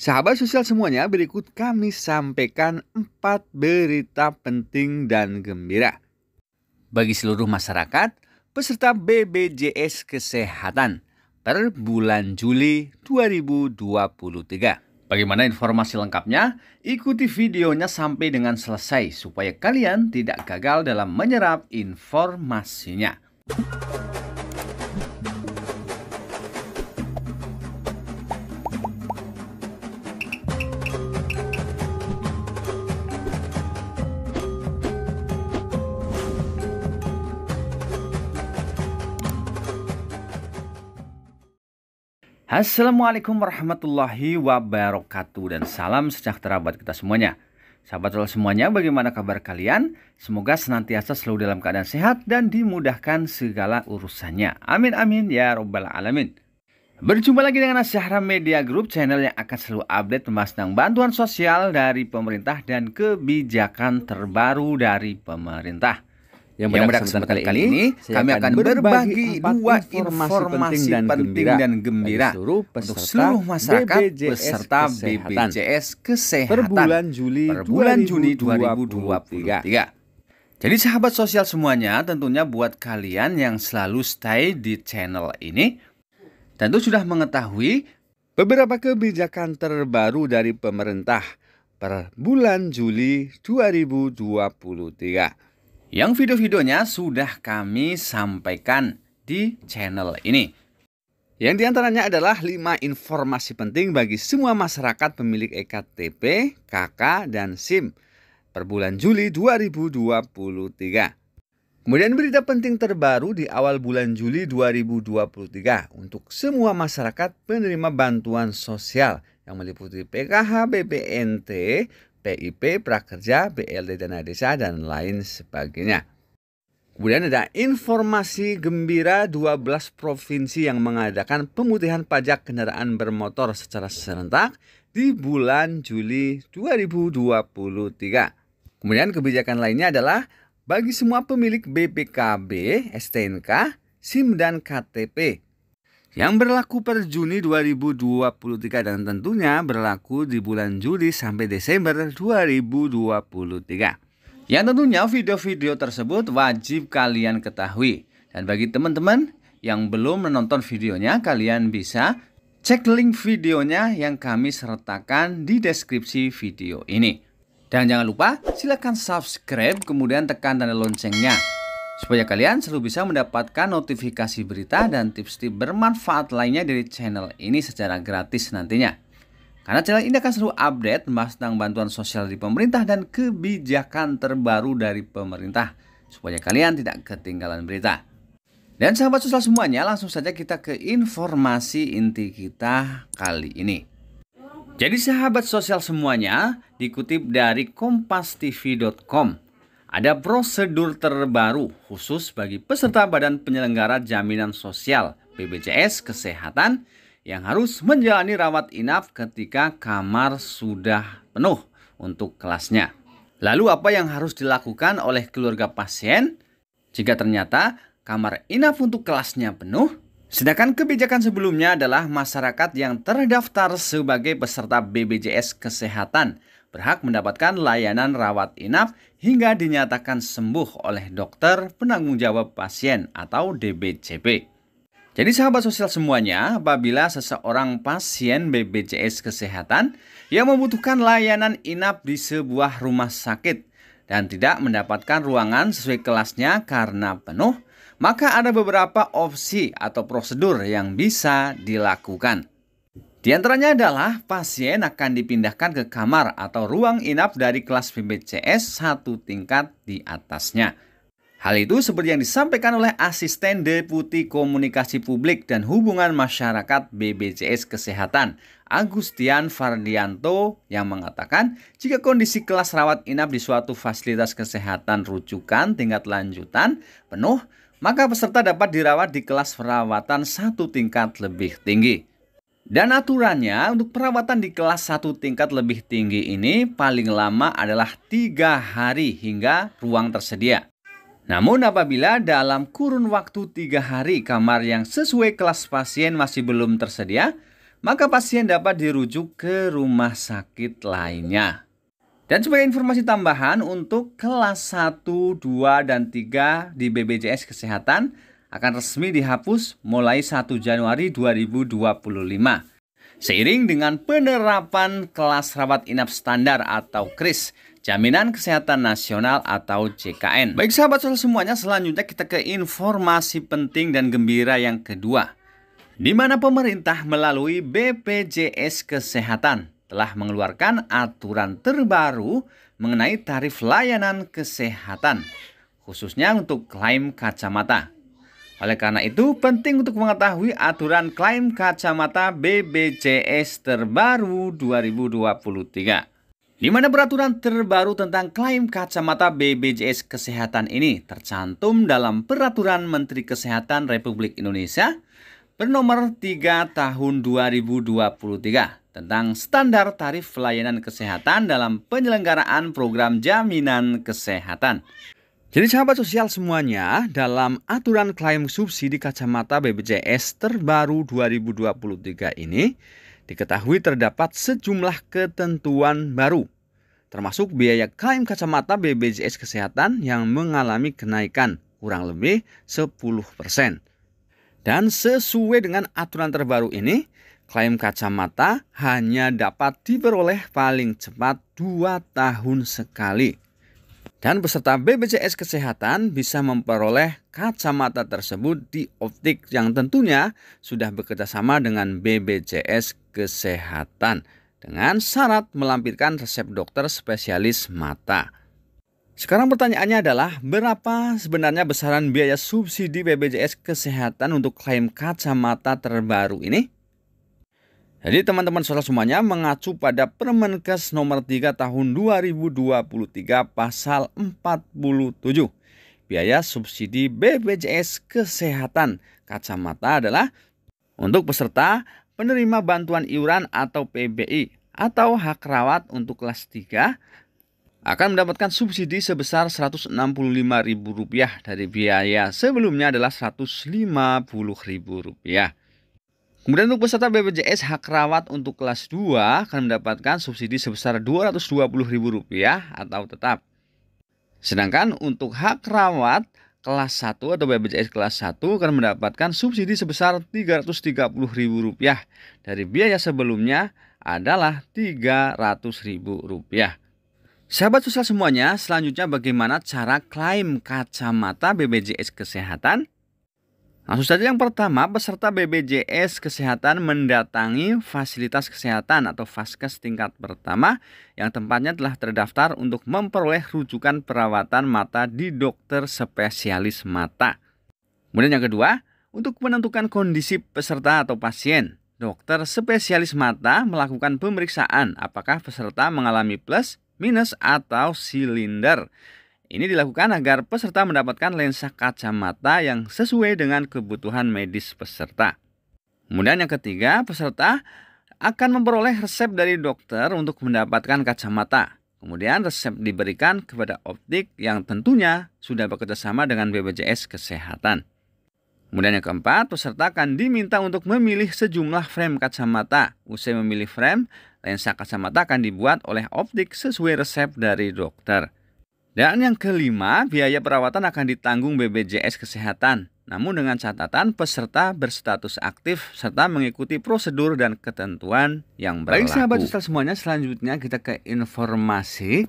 Sahabat sosial semuanya, berikut kami sampaikan 4 berita penting dan gembira. Bagi seluruh masyarakat, peserta BBJS Kesehatan per bulan Juli 2023. Bagaimana informasi lengkapnya? Ikuti videonya sampai dengan selesai supaya kalian tidak gagal dalam menyerap informasinya. Assalamualaikum warahmatullahi wabarakatuh dan salam sejahtera buat kita semuanya. Sahabat selalu semuanya, bagaimana kabar kalian? Semoga senantiasa selalu dalam keadaan sehat dan dimudahkan segala urusannya. Amin amin ya robbal alamin. Berjumpa lagi dengan Asyahra Media Group, channel yang akan selalu update membahas tentang bantuan sosial dari pemerintah dan kebijakan terbaru dari pemerintah. Yang pada kesempatan kali ini, ini kami akan berbagi dua informasi penting dan gembira, dan gembira seluruh untuk seluruh masyarakat BBJS peserta Kesehatan. BPJS Kesehatan per bulan Juli, per bulan Juli 2023. 2023. Jadi sahabat sosial semuanya, tentunya buat kalian yang selalu stay di channel ini, tentu sudah mengetahui beberapa kebijakan terbaru dari pemerintah per bulan Juli 2023 yang video-videonya sudah kami sampaikan di channel ini. Yang diantaranya adalah 5 informasi penting bagi semua masyarakat pemilik EKTP, KK, dan SIM per bulan Juli 2023. Kemudian berita penting terbaru di awal bulan Juli 2023 untuk semua masyarakat penerima bantuan sosial yang meliputi PKH, BPNT, PIP, Prakerja, BLT Dana Desa, dan lain sebagainya. Kemudian ada informasi gembira 12 provinsi yang mengadakan pemutihan pajak kendaraan bermotor secara serentak di bulan Juli 2023. Kemudian kebijakan lainnya adalah bagi semua pemilik BPKB, STNK, SIM dan KTP yang berlaku per Juni 2023 dan tentunya berlaku di bulan Juli sampai Desember 2023. Yang tentunya video-video tersebut wajib kalian ketahui. Dan bagi teman-teman yang belum menonton videonya, kalian bisa cek link videonya yang kami sertakan di deskripsi video ini. Dan jangan lupa silakan subscribe kemudian tekan tanda loncengnya supaya kalian selalu bisa mendapatkan notifikasi berita dan tips-tips bermanfaat lainnya dari channel ini secara gratis nantinya. Karena channel ini akan selalu update membahas tentang bantuan sosial di pemerintah dan kebijakan terbaru dari pemerintah supaya kalian tidak ketinggalan berita. Dan sahabat sosial semuanya, langsung saja kita ke informasi inti kita kali ini. Jadi sahabat sosial semuanya, dikutip dari kompastv.com ada prosedur terbaru khusus bagi peserta Badan Penyelenggara Jaminan Sosial BPJS Kesehatan yang harus menjalani rawat inap ketika kamar sudah penuh untuk kelasnya. Lalu apa yang harus dilakukan oleh keluarga pasien jika ternyata kamar inap untuk kelasnya penuh? Sedangkan kebijakan sebelumnya adalah masyarakat yang terdaftar sebagai peserta BBJS Kesehatan berhak mendapatkan layanan rawat inap hingga dinyatakan sembuh oleh dokter penanggung jawab pasien atau DBJP. Jadi sahabat sosial semuanya, apabila seseorang pasien BBJS Kesehatan yang membutuhkan layanan inap di sebuah rumah sakit dan tidak mendapatkan ruangan sesuai kelasnya karena penuh, maka ada beberapa opsi atau prosedur yang bisa dilakukan. Di antaranya adalah pasien akan dipindahkan ke kamar atau ruang inap dari kelas BPJS satu tingkat di atasnya. Hal itu seperti yang disampaikan oleh Asisten Deputi Komunikasi Publik dan Hubungan Masyarakat BBJS Kesehatan, Agustian Fardianto, yang mengatakan jika kondisi kelas rawat inap di suatu fasilitas kesehatan rujukan tingkat lanjutan penuh, maka peserta dapat dirawat di kelas perawatan satu tingkat lebih tinggi. Dan aturannya untuk perawatan di kelas 1 tingkat lebih tinggi ini paling lama adalah tiga hari hingga ruang tersedia. Namun apabila dalam kurun waktu tiga hari kamar yang sesuai kelas pasien masih belum tersedia, maka pasien dapat dirujuk ke rumah sakit lainnya. Dan sebagai informasi tambahan untuk kelas 1, 2, dan 3 di BBJS Kesehatan, akan resmi dihapus mulai 1 Januari 2025. Seiring dengan penerapan kelas rawat inap standar atau KRIS, Jaminan Kesehatan Nasional atau JKN. Baik sahabat soal semuanya, selanjutnya kita ke informasi penting dan gembira yang kedua. Di mana pemerintah melalui BPJS Kesehatan telah mengeluarkan aturan terbaru mengenai tarif layanan kesehatan, khususnya untuk klaim kacamata. Oleh karena itu, penting untuk mengetahui aturan klaim kacamata BBCS terbaru 2023. Di mana peraturan terbaru tentang klaim kacamata BBJS Kesehatan ini tercantum dalam Peraturan Menteri Kesehatan Republik Indonesia bernomor 3 tahun 2023 tentang standar tarif pelayanan kesehatan dalam penyelenggaraan program jaminan kesehatan. Jadi sahabat sosial semuanya, dalam aturan klaim subsidi kacamata BPJS terbaru 2023 ini, diketahui terdapat sejumlah ketentuan baru, termasuk biaya klaim kacamata BPJS Kesehatan yang mengalami kenaikan kurang lebih 10%. Dan sesuai dengan aturan terbaru ini, klaim kacamata hanya dapat diperoleh paling cepat 2 tahun sekali dan peserta BPJS Kesehatan bisa memperoleh kacamata tersebut di optik yang tentunya sudah bekerjasama dengan BPJS Kesehatan dengan syarat melampirkan resep dokter spesialis mata. Sekarang pertanyaannya adalah berapa sebenarnya besaran biaya subsidi BPJS Kesehatan untuk klaim kacamata terbaru ini? Jadi teman-teman saudara semuanya mengacu pada Permenkes nomor 3 tahun 2023 pasal 47. Biaya subsidi BPJS Kesehatan kacamata adalah untuk peserta penerima bantuan iuran atau PBI atau hak rawat untuk kelas 3 akan mendapatkan subsidi sebesar Rp165.000 dari biaya sebelumnya adalah Rp150.000. Kemudian untuk peserta BPJS hak rawat untuk kelas 2 akan mendapatkan subsidi sebesar Rp220.000 atau tetap. Sedangkan untuk hak rawat kelas 1 atau BPJS kelas 1 akan mendapatkan subsidi sebesar Rp330.000 dari biaya sebelumnya adalah Rp300.000. Sahabat susah semuanya, selanjutnya bagaimana cara klaim kacamata BPJS Kesehatan? Langsung nah, saja yang pertama, peserta BBJS Kesehatan mendatangi fasilitas kesehatan atau vaskes tingkat pertama yang tempatnya telah terdaftar untuk memperoleh rujukan perawatan mata di dokter spesialis mata. Kemudian yang kedua, untuk menentukan kondisi peserta atau pasien, dokter spesialis mata melakukan pemeriksaan apakah peserta mengalami plus, minus, atau silinder ini dilakukan agar peserta mendapatkan lensa kacamata yang sesuai dengan kebutuhan medis peserta. Kemudian yang ketiga, peserta akan memperoleh resep dari dokter untuk mendapatkan kacamata. Kemudian resep diberikan kepada optik yang tentunya sudah bekerjasama dengan BPJS Kesehatan. Kemudian yang keempat, peserta akan diminta untuk memilih sejumlah frame kacamata. Usai memilih frame, lensa kacamata akan dibuat oleh optik sesuai resep dari dokter. Dan yang kelima, biaya perawatan akan ditanggung BPJS Kesehatan, namun dengan catatan peserta berstatus aktif serta mengikuti prosedur dan ketentuan yang berlaku. Baik sahabat Ustaz semuanya, selanjutnya kita ke informasi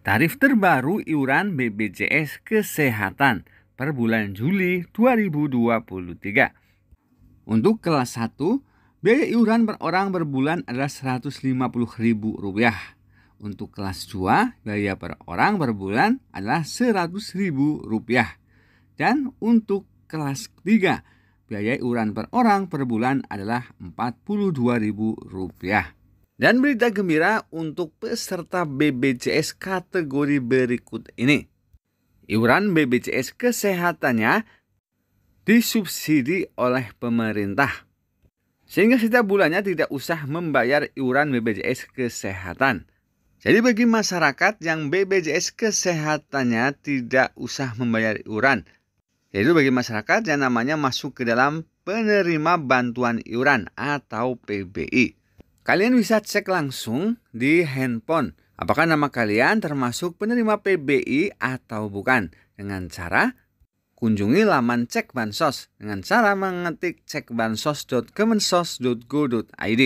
tarif terbaru iuran BPJS Kesehatan per bulan Juli 2023. Untuk kelas 1, biaya iuran per orang per bulan adalah Rp150.000 untuk kelas 2, biaya per orang per bulan adalah Rp100.000. Dan untuk kelas 3, biaya iuran per orang per bulan adalah Rp42.000. Dan berita gembira untuk peserta BBJS kategori berikut ini. Iuran BBJS kesehatannya disubsidi oleh pemerintah. Sehingga setiap bulannya tidak usah membayar iuran BBJS kesehatan. Jadi bagi masyarakat yang BPJS kesehatannya tidak usah membayar iuran, yaitu bagi masyarakat yang namanya masuk ke dalam penerima bantuan iuran atau PBI. Kalian bisa cek langsung di handphone apakah nama kalian termasuk penerima PBI atau bukan dengan cara kunjungi laman cek bansos dengan cara mengetik cekbansos.kemensos.go.id.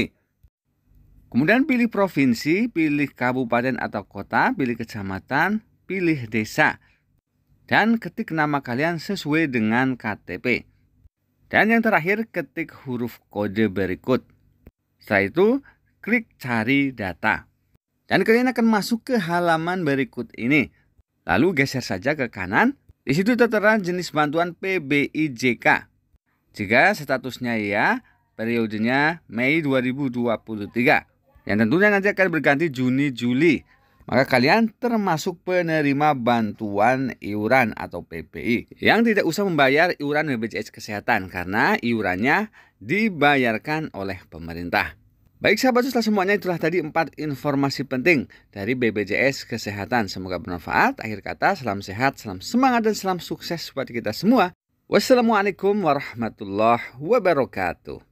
Kemudian pilih provinsi, pilih kabupaten atau kota, pilih kecamatan, pilih desa. Dan ketik nama kalian sesuai dengan KTP. Dan yang terakhir ketik huruf kode berikut. Setelah itu klik cari data. Dan kalian akan masuk ke halaman berikut ini. Lalu geser saja ke kanan. Di situ tertera jenis bantuan PBIJK. Jika statusnya ya, periodenya Mei 2023 yang tentunya nanti akan berganti Juni-Juli. Maka kalian termasuk penerima bantuan iuran atau PPI yang tidak usah membayar iuran BPJS Kesehatan karena iurannya dibayarkan oleh pemerintah. Baik sahabat setelah semuanya itulah tadi empat informasi penting dari BBJS Kesehatan. Semoga bermanfaat. Akhir kata, salam sehat, salam semangat, dan salam sukses buat kita semua. Wassalamualaikum warahmatullahi wabarakatuh.